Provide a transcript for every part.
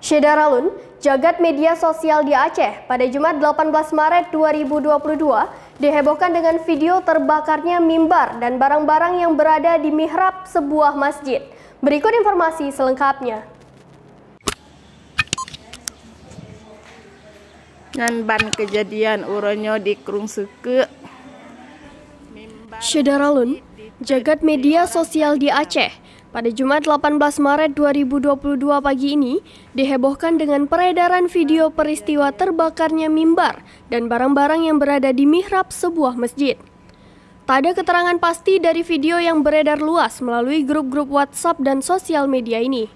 Syedaralun, jagat media sosial di Aceh pada Jumat 18 Maret 2022 dihebohkan dengan video terbakarnya mimbar dan barang-barang yang berada di mihrab sebuah masjid. Berikut informasi selengkapnya. Nganban kejadian uronyo di Krung Seke. Syedaralun, jagat media sosial di Aceh pada Jumat 18 Maret 2022 pagi ini, dihebohkan dengan peredaran video peristiwa terbakarnya mimbar dan barang-barang yang berada di mihrab sebuah masjid. Tak ada keterangan pasti dari video yang beredar luas melalui grup-grup WhatsApp dan sosial media ini.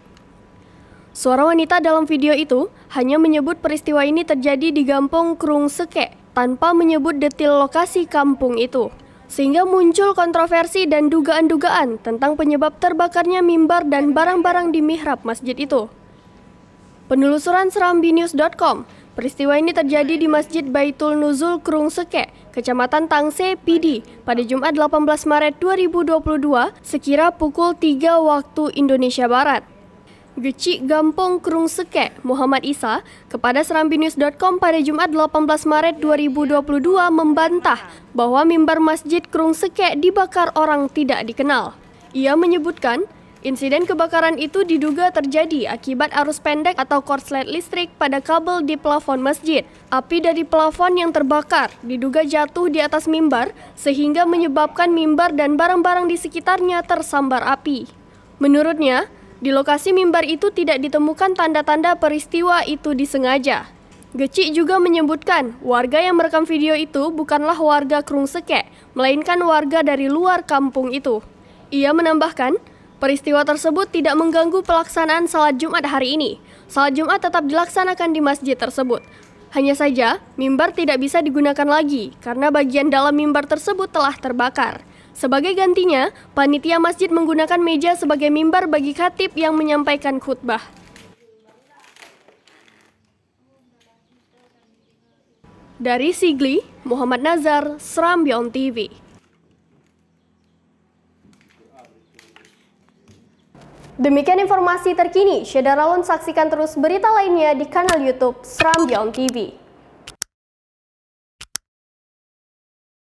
Suara wanita dalam video itu hanya menyebut peristiwa ini terjadi di Gampung Krung Seke tanpa menyebut detil lokasi kampung itu sehingga muncul kontroversi dan dugaan-dugaan tentang penyebab terbakarnya mimbar dan barang-barang di mihrab masjid itu. Penelusuran serambinews.com, peristiwa ini terjadi di Masjid Baitul Nuzul Seke, Kecamatan Tangse, Pidi, pada Jumat 18 Maret 2022, sekira pukul 3 waktu Indonesia Barat. Gecik Gampong Kerung Sekek Muhammad Isa kepada serambinews.com pada Jumat 18 Maret 2022 membantah bahwa mimbar masjid Kerung Sekek dibakar orang tidak dikenal. Ia menyebutkan, insiden kebakaran itu diduga terjadi akibat arus pendek atau korslet listrik pada kabel di plafon masjid. Api dari plafon yang terbakar diduga jatuh di atas mimbar sehingga menyebabkan mimbar dan barang-barang di sekitarnya tersambar api. Menurutnya, di lokasi mimbar itu tidak ditemukan tanda-tanda peristiwa itu disengaja. Geci juga menyebutkan warga yang merekam video itu bukanlah warga Seke, melainkan warga dari luar kampung itu. Ia menambahkan, peristiwa tersebut tidak mengganggu pelaksanaan salat Jumat hari ini. Salat Jumat tetap dilaksanakan di masjid tersebut. Hanya saja, mimbar tidak bisa digunakan lagi karena bagian dalam mimbar tersebut telah terbakar. Sebagai gantinya, panitia masjid menggunakan meja sebagai mimbar bagi khatib yang menyampaikan khutbah. Dari Sigli, Muhammad Nazar, Seram Beyond TV. Demikian informasi terkini, Lon saksikan terus berita lainnya di kanal Youtube Seram Beyond TV.